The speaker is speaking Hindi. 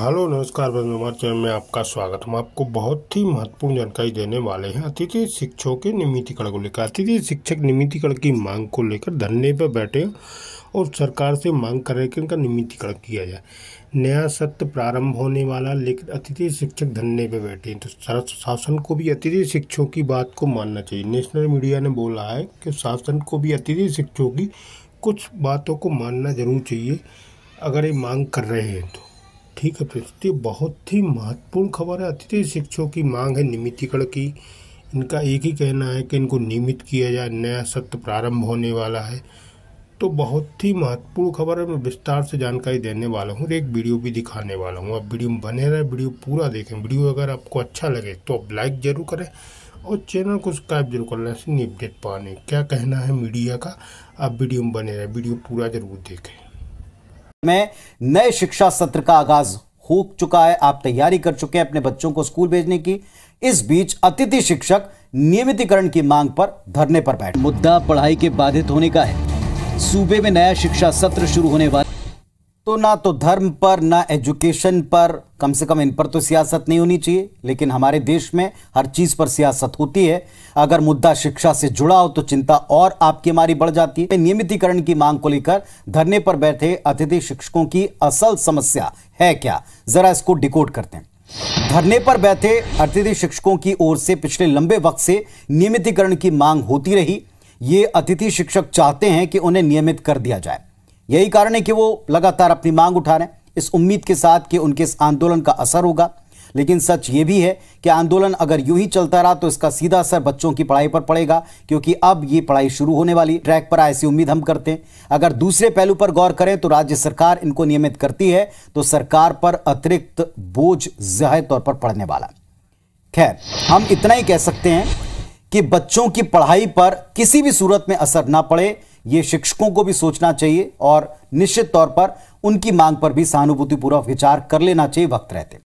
हेलो नमस्कार बस हमारे चैनल में आपका स्वागत हम आपको बहुत ही महत्वपूर्ण जानकारी देने वाले हैं अतिथि शिक्षकों के नियमितीकरण को लेकर अतिथि शिक्षक नियमितीकरण की मांग को लेकर धरने पर बैठे और सरकार से मांग कर रहे कि उनका नियमितीकरण किया जाए नया सत्र प्रारंभ होने वाला लेकिन अतिथि शिक्षक धरने पर बैठे तो शासन को भी अतिथि शिक्षकों की बात को मानना चाहिए नेशनल मीडिया ने बोला है कि शासन को भी अतिथि शिक्षकों की कुछ बातों को मानना जरूर चाहिए अगर ये मांग कर रहे हैं तो ठीक है दोस्तों ये बहुत ही महत्वपूर्ण खबर है अतिथि शिक्षकों की मांग है नियमितीकरण की इनका एक ही कहना है कि इनको नियमित किया जाए नया सत्र प्रारंभ होने वाला है तो बहुत ही महत्वपूर्ण खबर है मैं विस्तार से जानकारी देने वाला हूँ एक वीडियो भी दिखाने वाला हूँ आप वीडियो में बने रहें वीडियो पूरा देखें वीडियो अगर आपको अच्छा लगे तो आप लाइक जरूर करें और चैनल को सब्सक्राइब जरूर करना से अपडेट पाने क्या कहना है मीडिया का आप वीडियो में बने रहें वीडियो पूरा जरूर देखें में नए शिक्षा सत्र का आगाज हो चुका है आप तैयारी कर चुके हैं अपने बच्चों को स्कूल भेजने की इस बीच अतिथि शिक्षक नियमितीकरण की मांग पर धरने पर बैठे मुद्दा पढ़ाई के बाधित होने का है सूबे में नया शिक्षा सत्र शुरू होने वाला तो ना तो धर्म पर ना एजुकेशन पर कम से कम इन पर तो सियासत नहीं होनी चाहिए लेकिन हमारे देश में हर चीज़ पर सियासत होती है अगर मुद्दा शिक्षा से जुड़ा हो तो चिंता और आपकी हमारी बढ़ जाती है नियमितीकरण की मांग को लेकर धरने पर बैठे अतिथि शिक्षकों की असल समस्या है क्या जरा इसको डिकोड करते हैं धरने पर बैठे अतिथि शिक्षकों की ओर से पिछले लंबे वक्त से नियमितीकरण की मांग होती रही ये अतिथि शिक्षक चाहते हैं कि उन्हें नियमित कर दिया जाए यही कारण है कि वो लगातार अपनी मांग उठा रहे हैं इस उम्मीद के साथ कि उनके इस आंदोलन का असर होगा लेकिन सच ये भी है कि आंदोलन अगर यूं ही चलता रहा तो इसका सीधा असर बच्चों की पढ़ाई पर पड़ेगा क्योंकि अब ये पढ़ाई शुरू होने वाली ट्रैक पर ऐसी उम्मीद हम करते हैं अगर दूसरे पहलू पर गौर करें तो राज्य सरकार इनको नियमित करती है तो सरकार पर अतिरिक्त बोझ जाहिर तौर पर पड़ने वाला खैर हम इतना ही कह सकते हैं कि बच्चों की पढ़ाई पर किसी भी सूरत में असर ना पड़े ये शिक्षकों को भी सोचना चाहिए और निश्चित तौर पर उनकी मांग पर भी सहानुभूतिपूर्वक विचार कर लेना चाहिए वक्त रहते